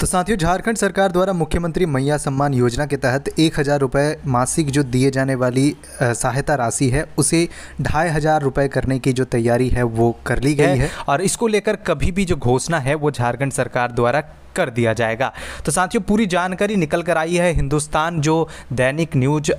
तो साथियों झारखंड सरकार द्वारा मुख्यमंत्री मैया सम्मान योजना के तहत एक हज़ार रुपये मासिक जो दिए जाने वाली सहायता राशि है उसे ढाई हज़ार रुपये करने की जो तैयारी है वो कर ली गई है और इसको लेकर कभी भी जो घोषणा है वो झारखंड सरकार द्वारा कर दिया जाएगा तो साथियों पूरी जानकारी निकल कर आई है हिंदुस्तान जो दैनिक न्यूज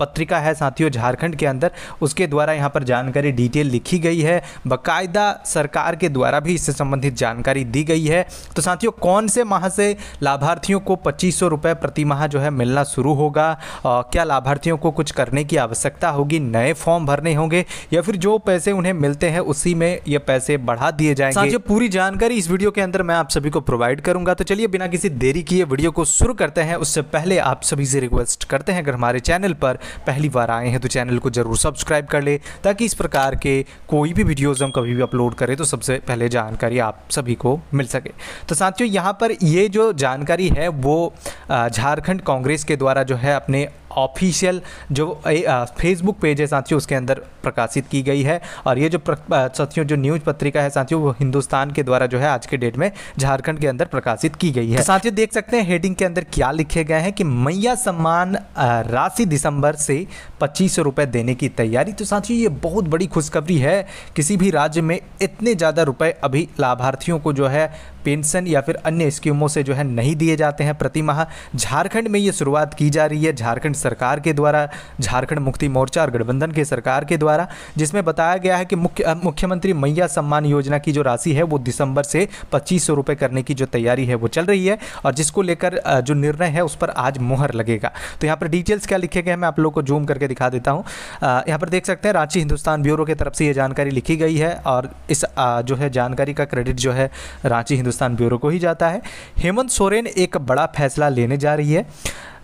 पत्रिका है साथियों झारखंड के अंदर उसके द्वारा यहाँ पर जानकारी डिटेल लिखी गई है बाकायदा सरकार के द्वारा भी इससे संबंधित जानकारी दी गई है तो साथियों कौन से माह से लाभार्थियों को पच्चीस सौ प्रति माह जो है मिलना शुरू होगा क्या लाभार्थियों को कुछ करने की आवश्यकता होगी नए फॉर्म भरने होंगे या फिर जो पैसे उन्हें मिलते हैं उसी में ये पैसे बढ़ा दिए जाएंगे साथियों पूरी जानकारी इस वीडियो के अंदर मैं आप सभी को प्रोवाइड करूंगा तो चलिए बिना किसी देरी किए वीडियो को शुरू करते हैं उससे पहले आप सभी से रिक्वेस्ट करते हैं अगर हमारे चैनल पर पहली बार आए हैं तो चैनल को ज़रूर सब्सक्राइब कर ले ताकि इस प्रकार के कोई भी वीडियोज़ हम कभी भी अपलोड करें तो सबसे पहले जानकारी आप सभी को मिल सके तो साथियों यहाँ पर ये जो जानकारी है वो झारखंड कांग्रेस के द्वारा जो है अपने ऑफिशियल जो फेसबुक पेज है साथियों उसके अंदर प्रकाशित की गई है और ये जो साथियों जो न्यूज़ पत्रिका है साथियों वो हिंदुस्तान के द्वारा जो है आज के डेट में झारखंड के अंदर प्रकाशित की गई है तो साथियों देख सकते हैं हेडिंग के अंदर क्या लिखे गए हैं कि मैया सम्मान राशि दिसंबर से पच्चीस रुपये देने की तैयारी तो साथियों ये बहुत बड़ी खुशखबरी है किसी भी राज्य में इतने ज़्यादा रुपये अभी लाभार्थियों को जो है पेंशन या फिर अन्य स्कीमों से जो है नहीं दिए जाते हैं प्रति माह झारखंड में ये शुरुआत की जा रही है झारखंड सरकार के द्वारा झारखंड मुक्ति मोर्चा और गठबंधन के सरकार के द्वारा जिसमें बताया गया है कि मुख्य मुख्यमंत्री मैया सम्मान योजना की जो राशि है वो दिसंबर से पच्चीस सौ करने की जो तैयारी है वो चल रही है और जिसको लेकर जो निर्णय है उस पर आज मुहर लगेगा तो यहाँ पर डिटेल्स क्या लिखे गए हैं मैं आप लोग को जूम करके दिखा देता हूँ यहाँ पर देख सकते हैं रांची हिंदुस्तान ब्यूरो की तरफ से ये जानकारी लिखी गई है और इस जो है जानकारी का क्रेडिट जो है रांची हिंदुस्तान ब्यूरो को ही जाता है हेमंत सोरेन एक बड़ा फैसला लेने जा रही है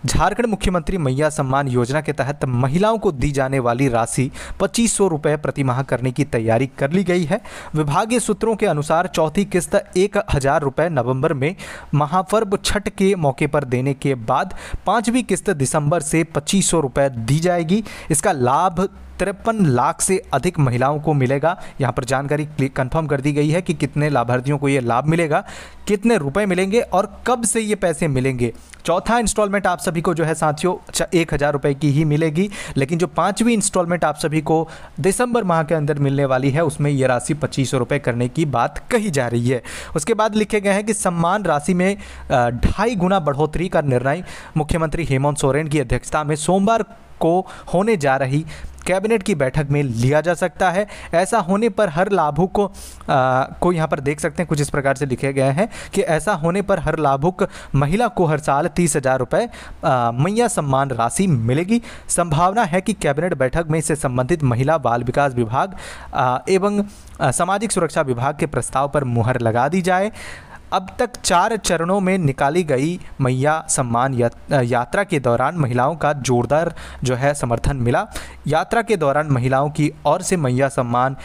झारखंड मुख्यमंत्री मैया सम्मान योजना के तहत महिलाओं को दी जाने वाली राशि पच्चीस सौ रुपये प्रतिमाह करने की तैयारी कर ली गई है विभागीय सूत्रों के अनुसार चौथी किस्त एक हजार रुपये नवम्बर में महापर्व छठ के मौके पर देने के बाद पांचवी किस्त दिसंबर से पच्चीस सौ रुपये दी जाएगी इसका लाभ तिरपन लाख से अधिक महिलाओं को मिलेगा यहाँ पर जानकारी कंफर्म कर दी गई है कि कितने लाभार्थियों को ये लाभ मिलेगा कितने रुपए मिलेंगे और कब से ये पैसे मिलेंगे चौथा इंस्टॉलमेंट आप सभी को जो है साथियों अच्छा, एक हज़ार रुपये की ही मिलेगी लेकिन जो पाँचवीं इंस्टॉलमेंट आप सभी को दिसंबर माह के अंदर मिलने वाली है उसमें ये राशि पच्चीस सौ रुपये करने की बात कही जा रही है उसके बाद लिखे गए हैं कि सम्मान राशि में ढाई गुना बढ़ोतरी का निर्णय मुख्यमंत्री हेमंत सोरेन की अध्यक्षता में सोमवार को होने जा रही कैबिनेट की बैठक में लिया जा सकता है ऐसा होने पर हर लाभुक को आ, को यहाँ पर देख सकते हैं कुछ इस प्रकार से लिखे गए हैं कि ऐसा होने पर हर लाभुक महिला को हर साल तीस हज़ार रुपये मैया सम्मान राशि मिलेगी संभावना है कि कैबिनेट बैठक में इससे संबंधित महिला बाल विकास विभाग एवं सामाजिक सुरक्षा विभाग के प्रस्ताव पर मुहर लगा दी जाए अब तक चार चरणों में निकाली गई मैया सम्मान यात्रा के दौरान महिलाओं का जोरदार जो है समर्थन मिला यात्रा के दौरान महिलाओं की ओर से मैया सम्मान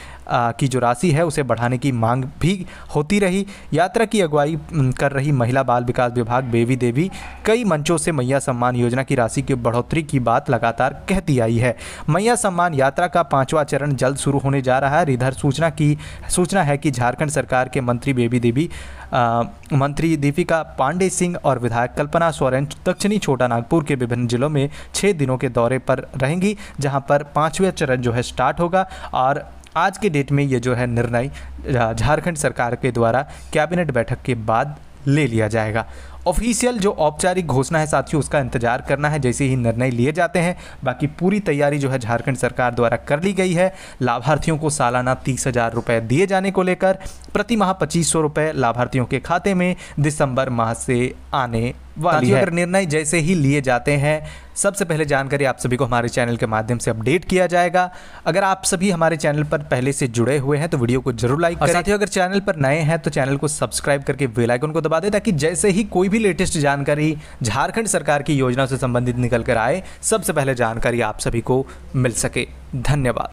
की जो राशि है उसे बढ़ाने की मांग भी होती रही यात्रा की अगुवाई कर रही महिला बाल विकास विभाग बेबी देवी कई मंचों से मैया सम्मान योजना की राशि की बढ़ोतरी की बात लगातार कहती आई है मैया सम्मान यात्रा का पाँचवा चरण जल्द शुरू होने जा रहा है इधर सूचना की सूचना है कि झारखंड सरकार के मंत्री बेबी देवी आ, मंत्री दीपिका पांडे सिंह और विधायक कल्पना सोरेन दक्षिणी छोटा नागपुर के विभिन्न जिलों में छः दिनों के दौरे पर रहेंगी जहां पर पाँचवें चरण जो है स्टार्ट होगा और आज के डेट में ये जो है निर्णय झारखंड सरकार के द्वारा कैबिनेट बैठक के बाद ले लिया जाएगा ऑफिशियल जो औपचारिक घोषणा है साथियों उसका इंतजार करना है जैसे ही निर्णय लिए जाते हैं बाकी पूरी तैयारी जो है झारखंड सरकार द्वारा कर ली गई है लाभार्थियों को सालाना तीस हज़ार रुपये दिए जाने को लेकर प्रति माह पच्चीस सौ रुपये लाभार्थियों के खाते में दिसंबर माह से आने वाली है निर्णय जैसे ही लिए जाते हैं सबसे पहले जानकारी आप सभी को हमारे चैनल के माध्यम से अपडेट किया जाएगा अगर आप सभी हमारे चैनल पर पहले से जुड़े हुए हैं तो वीडियो को जरूर लाइक करें साथियों अगर चैनल पर नए हैं तो चैनल को सब्सक्राइब करके बेल आइकन को दबा दें ताकि जैसे ही कोई भी लेटेस्ट जानकारी झारखंड सरकार की योजना से संबंधित निकल कर आए सबसे पहले जानकारी आप सभी को मिल सके धन्यवाद